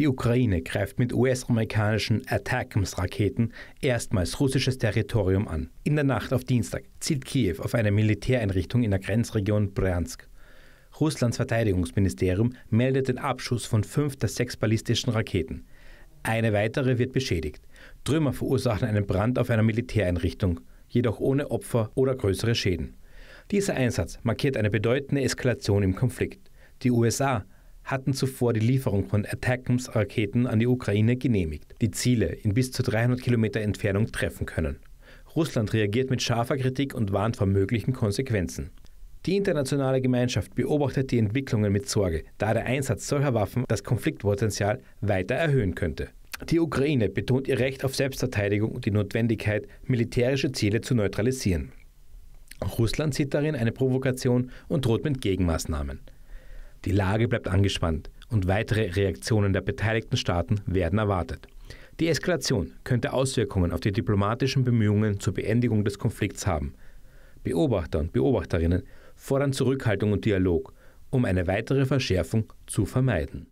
Die Ukraine greift mit US-amerikanischen Attackums-Raketen erstmals russisches Territorium an. In der Nacht auf Dienstag zielt Kiew auf eine Militäreinrichtung in der Grenzregion Bryansk. Russlands Verteidigungsministerium meldet den Abschuss von fünf der sechs ballistischen Raketen. Eine weitere wird beschädigt. Trümmer verursachen einen Brand auf einer Militäreinrichtung, jedoch ohne Opfer oder größere Schäden. Dieser Einsatz markiert eine bedeutende Eskalation im Konflikt. Die USA hatten zuvor die Lieferung von Attackams-Raketen an die Ukraine genehmigt, die Ziele in bis zu 300 Kilometer Entfernung treffen können. Russland reagiert mit scharfer Kritik und warnt vor möglichen Konsequenzen. Die internationale Gemeinschaft beobachtet die Entwicklungen mit Sorge, da der Einsatz solcher Waffen das Konfliktpotenzial weiter erhöhen könnte. Die Ukraine betont ihr Recht auf Selbstverteidigung und die Notwendigkeit, militärische Ziele zu neutralisieren. Russland sieht darin eine Provokation und droht mit Gegenmaßnahmen. Die Lage bleibt angespannt und weitere Reaktionen der beteiligten Staaten werden erwartet. Die Eskalation könnte Auswirkungen auf die diplomatischen Bemühungen zur Beendigung des Konflikts haben. Beobachter und Beobachterinnen fordern Zurückhaltung und Dialog, um eine weitere Verschärfung zu vermeiden.